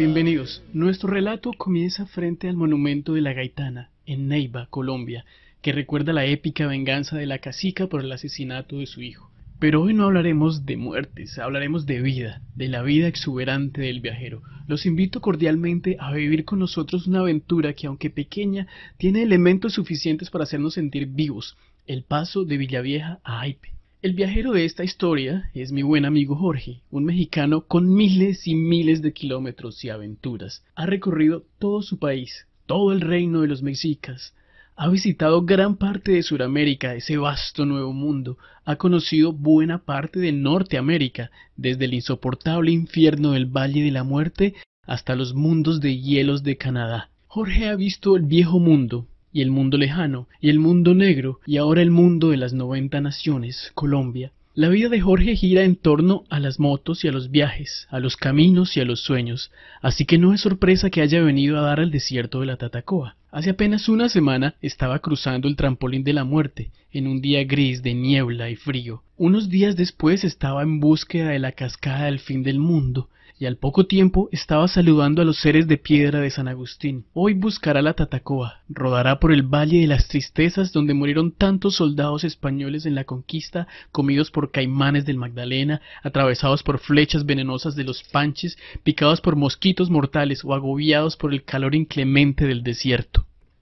Bienvenidos. Nuestro relato comienza frente al monumento de la Gaitana, en Neiva, Colombia, que recuerda la épica venganza de la cacica por el asesinato de su hijo. Pero hoy no hablaremos de muertes, hablaremos de vida, de la vida exuberante del viajero. Los invito cordialmente a vivir con nosotros una aventura que, aunque pequeña, tiene elementos suficientes para hacernos sentir vivos. El paso de Villavieja a Aipe. El viajero de esta historia es mi buen amigo Jorge, un mexicano con miles y miles de kilómetros y aventuras. Ha recorrido todo su país, todo el reino de los mexicas. Ha visitado gran parte de Sudamérica, ese vasto nuevo mundo. Ha conocido buena parte de Norteamérica, desde el insoportable infierno del Valle de la Muerte hasta los mundos de hielos de Canadá. Jorge ha visto el viejo mundo, y el mundo lejano, y el mundo negro, y ahora el mundo de las noventa naciones, Colombia. La vida de Jorge gira en torno a las motos y a los viajes, a los caminos y a los sueños, así que no es sorpresa que haya venido a dar al desierto de la Tatacoa. Hace apenas una semana estaba cruzando el trampolín de la muerte, en un día gris de niebla y frío. Unos días después estaba en búsqueda de la cascada del fin del mundo, y al poco tiempo estaba saludando a los seres de piedra de San Agustín. Hoy buscará la Tatacoa, rodará por el Valle de las Tristezas donde murieron tantos soldados españoles en la conquista, comidos por caimanes del Magdalena, atravesados por flechas venenosas de los panches, picados por mosquitos mortales o agobiados por el calor inclemente del desierto.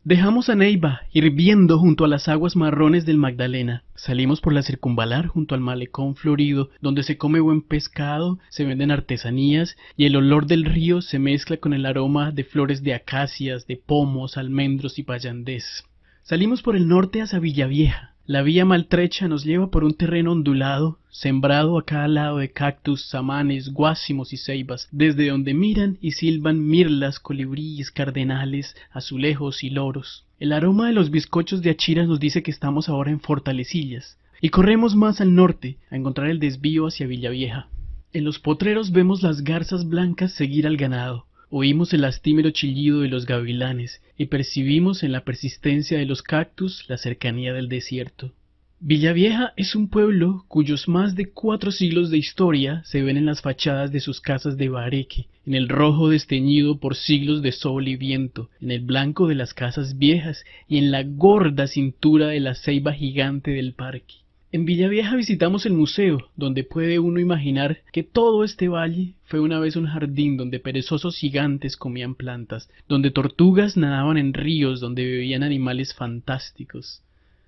Dejamos a Neiva hirviendo junto a las aguas marrones del Magdalena. Salimos por la circunvalar junto al malecón florido, donde se come buen pescado, se venden artesanías y el olor del río se mezcla con el aroma de flores de acacias, de pomos, almendros y payandés. Salimos por el norte hacia Villavieja, la vía maltrecha nos lleva por un terreno ondulado, sembrado a cada lado de cactus, samanes, guásimos y ceibas, desde donde miran y silban mirlas, colibríes, cardenales, azulejos y loros. El aroma de los bizcochos de Achiras nos dice que estamos ahora en Fortalecillas, y corremos más al norte, a encontrar el desvío hacia Villavieja. En los potreros vemos las garzas blancas seguir al ganado, Oímos el lastimero chillido de los gavilanes y percibimos en la persistencia de los cactus la cercanía del desierto. Villavieja es un pueblo cuyos más de cuatro siglos de historia se ven en las fachadas de sus casas de bareque, en el rojo desteñido por siglos de sol y viento, en el blanco de las casas viejas y en la gorda cintura de la ceiba gigante del parque. En Villavieja visitamos el museo, donde puede uno imaginar que todo este valle fue una vez un jardín donde perezosos gigantes comían plantas, donde tortugas nadaban en ríos, donde bebían animales fantásticos.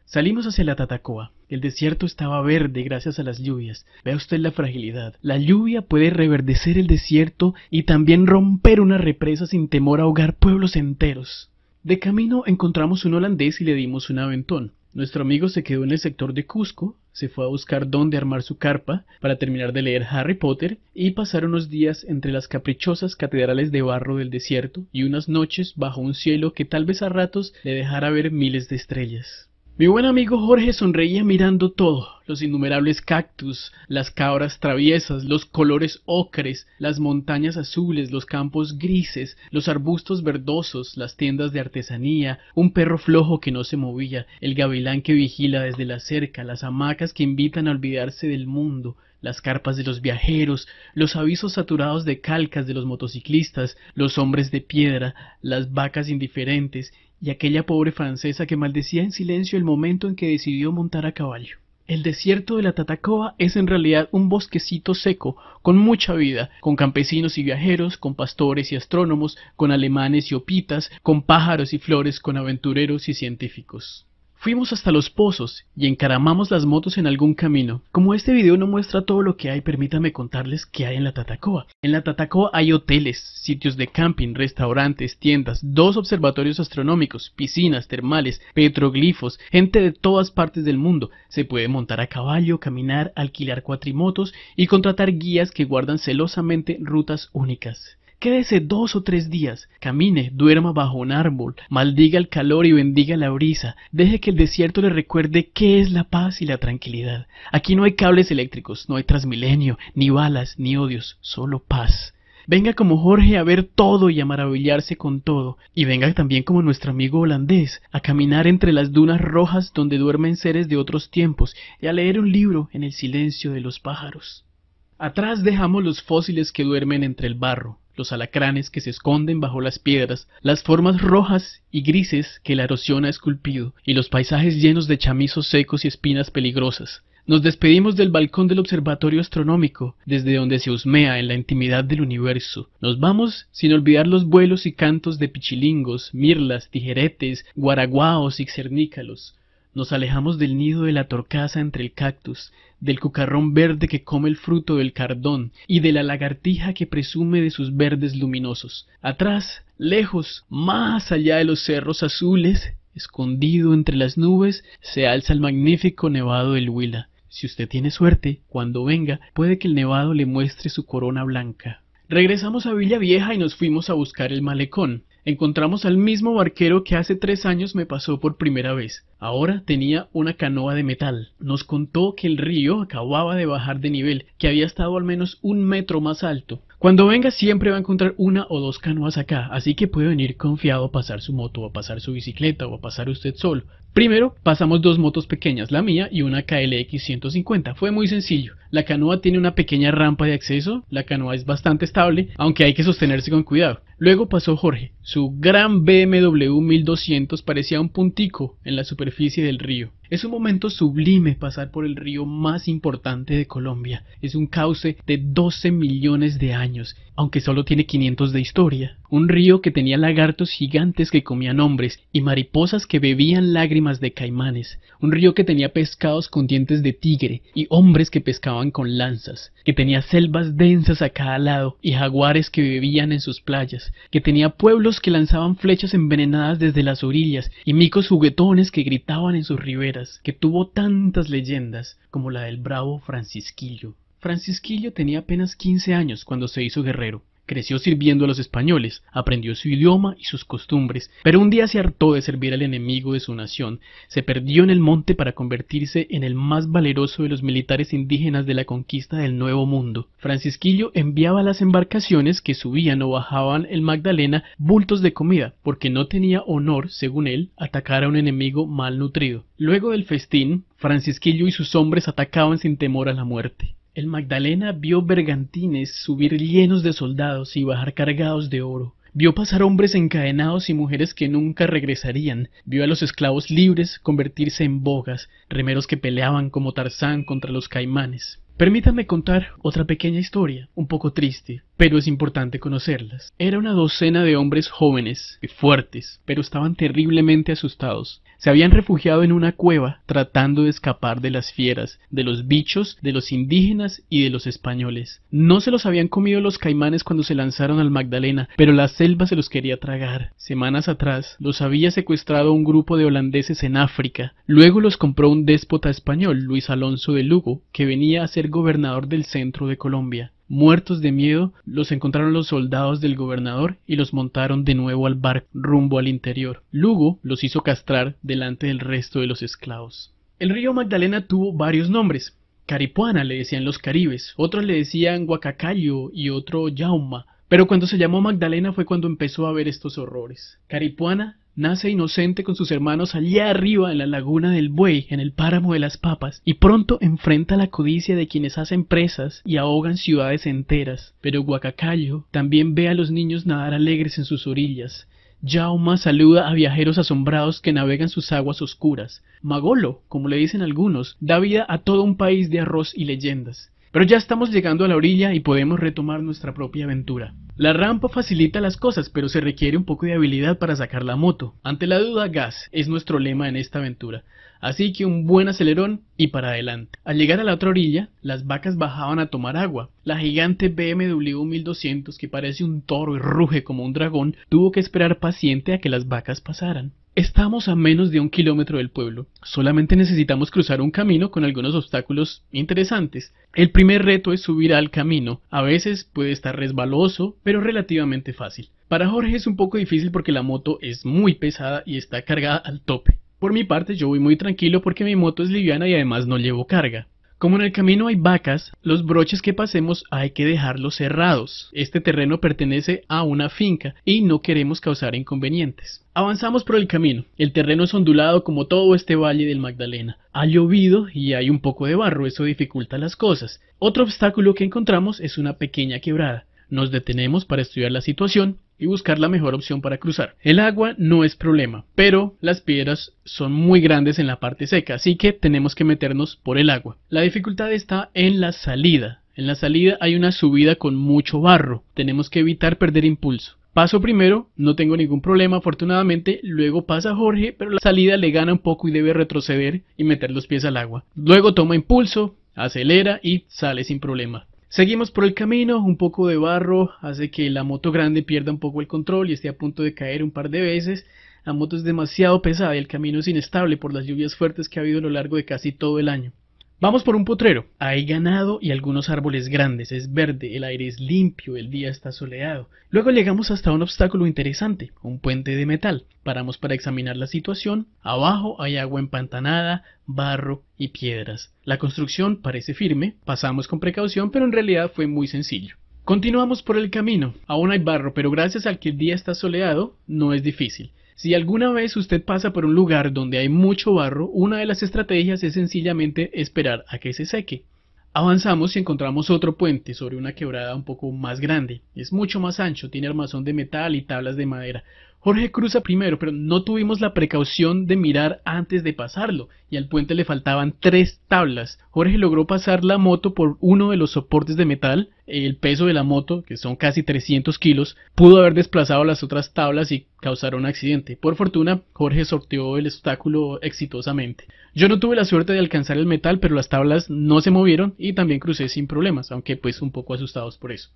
Salimos hacia la Tatacoa. El desierto estaba verde gracias a las lluvias. Vea usted la fragilidad. La lluvia puede reverdecer el desierto y también romper una represa sin temor a ahogar pueblos enteros. De camino encontramos un holandés y le dimos un aventón. Nuestro amigo se quedó en el sector de Cusco, se fue a buscar dónde armar su carpa para terminar de leer Harry Potter y pasar unos días entre las caprichosas catedrales de barro del desierto y unas noches bajo un cielo que tal vez a ratos le dejara ver miles de estrellas. Mi buen amigo Jorge sonreía mirando todo, los innumerables cactus, las cabras traviesas, los colores ocres, las montañas azules, los campos grises, los arbustos verdosos, las tiendas de artesanía, un perro flojo que no se movía, el gavilán que vigila desde la cerca, las hamacas que invitan a olvidarse del mundo, las carpas de los viajeros, los avisos saturados de calcas de los motociclistas, los hombres de piedra, las vacas indiferentes y aquella pobre francesa que maldecía en silencio el momento en que decidió montar a caballo. El desierto de la Tatacoa es en realidad un bosquecito seco, con mucha vida, con campesinos y viajeros, con pastores y astrónomos, con alemanes y opitas, con pájaros y flores, con aventureros y científicos. Fuimos hasta los pozos y encaramamos las motos en algún camino. Como este video no muestra todo lo que hay, permítame contarles qué hay en la Tatacoa. En la Tatacoa hay hoteles, sitios de camping, restaurantes, tiendas, dos observatorios astronómicos, piscinas, termales, petroglifos, gente de todas partes del mundo. Se puede montar a caballo, caminar, alquilar cuatrimotos y contratar guías que guardan celosamente rutas únicas. Quédese dos o tres días, camine, duerma bajo un árbol, maldiga el calor y bendiga la brisa, deje que el desierto le recuerde qué es la paz y la tranquilidad. Aquí no hay cables eléctricos, no hay transmilenio, ni balas, ni odios, solo paz. Venga como Jorge a ver todo y a maravillarse con todo, y venga también como nuestro amigo holandés, a caminar entre las dunas rojas donde duermen seres de otros tiempos, y a leer un libro en el silencio de los pájaros. Atrás dejamos los fósiles que duermen entre el barro, los alacranes que se esconden bajo las piedras, las formas rojas y grises que la erosión ha esculpido, y los paisajes llenos de chamizos secos y espinas peligrosas. Nos despedimos del balcón del observatorio astronómico, desde donde se husmea en la intimidad del universo. Nos vamos sin olvidar los vuelos y cantos de pichilingos, mirlas, tijeretes, guaraguaos y cernícalos, nos alejamos del nido de la torcaza entre el cactus, del cucarrón verde que come el fruto del cardón y de la lagartija que presume de sus verdes luminosos. Atrás, lejos, más allá de los cerros azules, escondido entre las nubes, se alza el magnífico nevado del Huila. Si usted tiene suerte, cuando venga, puede que el nevado le muestre su corona blanca. Regresamos a Villa Vieja y nos fuimos a buscar el malecón. Encontramos al mismo barquero que hace tres años me pasó por primera vez. Ahora tenía una canoa de metal. Nos contó que el río acababa de bajar de nivel, que había estado al menos un metro más alto. Cuando venga siempre va a encontrar una o dos canoas acá, así que puede venir confiado a pasar su moto, a pasar su bicicleta o a pasar usted solo. Primero pasamos dos motos pequeñas, la mía y una KLX 150. Fue muy sencillo. La canoa tiene una pequeña rampa de acceso, la canoa es bastante estable, aunque hay que sostenerse con cuidado. Luego pasó Jorge. Su gran BMW 1200 parecía un puntico en la superficie superficie del río. Es un momento sublime pasar por el río más importante de Colombia. Es un cauce de 12 millones de años, aunque solo tiene 500 de historia. Un río que tenía lagartos gigantes que comían hombres y mariposas que bebían lágrimas de caimanes. Un río que tenía pescados con dientes de tigre y hombres que pescaban con lanzas. Que tenía selvas densas a cada lado y jaguares que bebían en sus playas. Que tenía pueblos que lanzaban flechas envenenadas desde las orillas y micos juguetones que gritaban en sus riberas que tuvo tantas leyendas como la del bravo Francisquillo. Francisquillo tenía apenas 15 años cuando se hizo guerrero. Creció sirviendo a los españoles, aprendió su idioma y sus costumbres, pero un día se hartó de servir al enemigo de su nación, se perdió en el monte para convertirse en el más valeroso de los militares indígenas de la conquista del Nuevo Mundo. Francisquillo enviaba a las embarcaciones que subían o bajaban el Magdalena bultos de comida, porque no tenía honor, según él, atacar a un enemigo malnutrido. Luego del festín, Francisquillo y sus hombres atacaban sin temor a la muerte. El Magdalena vio bergantines subir llenos de soldados y bajar cargados de oro. Vio pasar hombres encadenados y mujeres que nunca regresarían. Vio a los esclavos libres convertirse en bogas, remeros que peleaban como Tarzán contra los caimanes. Permítame contar otra pequeña historia, un poco triste, pero es importante conocerlas. Era una docena de hombres jóvenes y fuertes, pero estaban terriblemente asustados. Se habían refugiado en una cueva tratando de escapar de las fieras, de los bichos, de los indígenas y de los españoles. No se los habían comido los caimanes cuando se lanzaron al Magdalena, pero la selva se los quería tragar. Semanas atrás los había secuestrado un grupo de holandeses en África. Luego los compró un déspota español, Luis Alonso de Lugo, que venía a ser gobernador del centro de Colombia. Muertos de miedo, los encontraron los soldados del gobernador y los montaron de nuevo al barco rumbo al interior. Lugo los hizo castrar delante del resto de los esclavos. El río Magdalena tuvo varios nombres. Caripuana le decían los caribes, otros le decían Guacacayo y otro Yauma. Pero cuando se llamó Magdalena fue cuando empezó a ver estos horrores. Caripuana Nace inocente con sus hermanos allá arriba en la laguna del buey, en el páramo de las papas, y pronto enfrenta la codicia de quienes hacen presas y ahogan ciudades enteras. Pero Guacacayo también ve a los niños nadar alegres en sus orillas. Yauma saluda a viajeros asombrados que navegan sus aguas oscuras. Magolo, como le dicen algunos, da vida a todo un país de arroz y leyendas. Pero ya estamos llegando a la orilla y podemos retomar nuestra propia aventura. La rampa facilita las cosas, pero se requiere un poco de habilidad para sacar la moto. Ante la duda, gas es nuestro lema en esta aventura. Así que un buen acelerón y para adelante. Al llegar a la otra orilla, las vacas bajaban a tomar agua. La gigante BMW 1200, que parece un toro y ruge como un dragón, tuvo que esperar paciente a que las vacas pasaran. Estamos a menos de un kilómetro del pueblo. Solamente necesitamos cruzar un camino con algunos obstáculos interesantes. El primer reto es subir al camino. A veces puede estar resbaloso, pero relativamente fácil. Para Jorge es un poco difícil porque la moto es muy pesada y está cargada al tope. Por mi parte yo voy muy tranquilo porque mi moto es liviana y además no llevo carga. Como en el camino hay vacas, los broches que pasemos hay que dejarlos cerrados. Este terreno pertenece a una finca y no queremos causar inconvenientes. Avanzamos por el camino. El terreno es ondulado como todo este valle del Magdalena. Ha llovido y hay un poco de barro, eso dificulta las cosas. Otro obstáculo que encontramos es una pequeña quebrada. Nos detenemos para estudiar la situación y buscar la mejor opción para cruzar. El agua no es problema, pero las piedras son muy grandes en la parte seca, así que tenemos que meternos por el agua. La dificultad está en la salida. En la salida hay una subida con mucho barro, tenemos que evitar perder impulso. Paso primero, no tengo ningún problema afortunadamente, luego pasa Jorge, pero la salida le gana un poco y debe retroceder y meter los pies al agua. Luego toma impulso, acelera y sale sin problema. Seguimos por el camino, un poco de barro hace que la moto grande pierda un poco el control y esté a punto de caer un par de veces. La moto es demasiado pesada y el camino es inestable por las lluvias fuertes que ha habido a lo largo de casi todo el año. Vamos por un potrero. Hay ganado y algunos árboles grandes. Es verde, el aire es limpio, el día está soleado. Luego llegamos hasta un obstáculo interesante, un puente de metal. Paramos para examinar la situación. Abajo hay agua empantanada, barro y piedras. La construcción parece firme. Pasamos con precaución, pero en realidad fue muy sencillo. Continuamos por el camino. Aún hay barro, pero gracias al que el día está soleado, no es difícil. Si alguna vez usted pasa por un lugar donde hay mucho barro, una de las estrategias es sencillamente esperar a que se seque. Avanzamos y encontramos otro puente sobre una quebrada un poco más grande. Es mucho más ancho, tiene armazón de metal y tablas de madera. Jorge cruza primero, pero no tuvimos la precaución de mirar antes de pasarlo, y al puente le faltaban tres tablas. Jorge logró pasar la moto por uno de los soportes de metal, el peso de la moto, que son casi 300 kilos, pudo haber desplazado las otras tablas y causar un accidente. Por fortuna, Jorge sorteó el obstáculo exitosamente. Yo no tuve la suerte de alcanzar el metal, pero las tablas no se movieron y también crucé sin problemas, aunque pues un poco asustados por eso.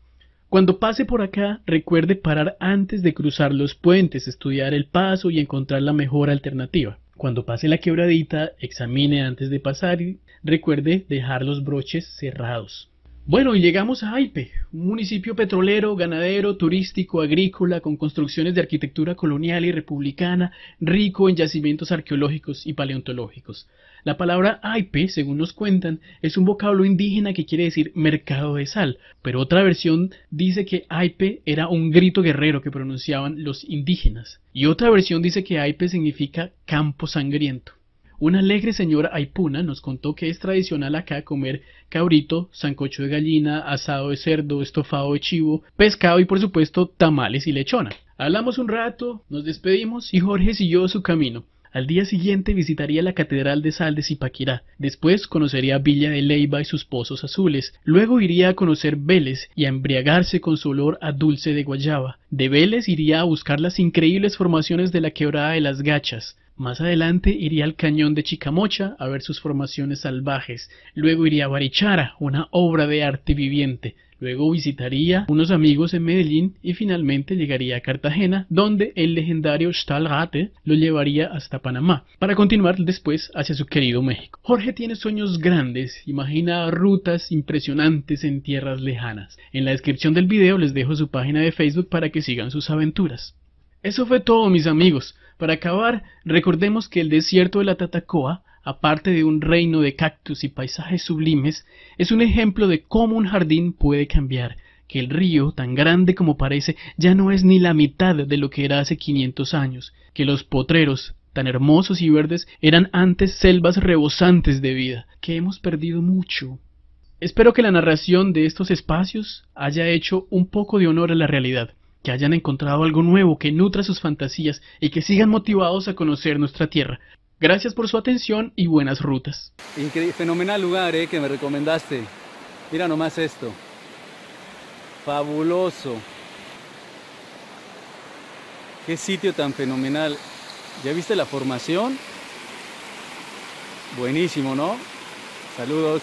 Cuando pase por acá, recuerde parar antes de cruzar los puentes, estudiar el paso y encontrar la mejor alternativa. Cuando pase la quebradita, examine antes de pasar y recuerde dejar los broches cerrados. Bueno, y llegamos a Aipe, un municipio petrolero, ganadero, turístico, agrícola, con construcciones de arquitectura colonial y republicana, rico en yacimientos arqueológicos y paleontológicos. La palabra Aipe, según nos cuentan, es un vocablo indígena que quiere decir mercado de sal, pero otra versión dice que Aipe era un grito guerrero que pronunciaban los indígenas, y otra versión dice que Aipe significa campo sangriento. Una alegre señora Aipuna nos contó que es tradicional acá comer cabrito, sancocho de gallina, asado de cerdo, estofado de chivo, pescado y por supuesto tamales y lechona. Hablamos un rato, nos despedimos y Jorge siguió su camino. Al día siguiente visitaría la Catedral de Saldes y Paquirá. después conocería Villa de Leiva y sus pozos azules, luego iría a conocer Vélez y a embriagarse con su olor a dulce de guayaba. De Vélez iría a buscar las increíbles formaciones de la quebrada de las gachas, más adelante iría al cañón de Chicamocha a ver sus formaciones salvajes, luego iría a Barichara, una obra de arte viviente, luego visitaría unos amigos en Medellín y finalmente llegaría a Cartagena, donde el legendario Stahlgate lo llevaría hasta Panamá, para continuar después hacia su querido México. Jorge tiene sueños grandes, imagina rutas impresionantes en tierras lejanas. En la descripción del video les dejo su página de Facebook para que sigan sus aventuras. Eso fue todo mis amigos. Para acabar, recordemos que el desierto de la Tatacoa, aparte de un reino de cactus y paisajes sublimes, es un ejemplo de cómo un jardín puede cambiar, que el río, tan grande como parece, ya no es ni la mitad de lo que era hace 500 años, que los potreros, tan hermosos y verdes, eran antes selvas rebosantes de vida, que hemos perdido mucho, Espero que la narración de estos espacios haya hecho un poco de honor a la realidad que hayan encontrado algo nuevo que nutra sus fantasías y que sigan motivados a conocer nuestra tierra. Gracias por su atención y buenas rutas. fenomenal lugar eh, que me recomendaste. Mira nomás esto. Fabuloso. Qué sitio tan fenomenal. ¿Ya viste la formación? Buenísimo, ¿no? Saludos.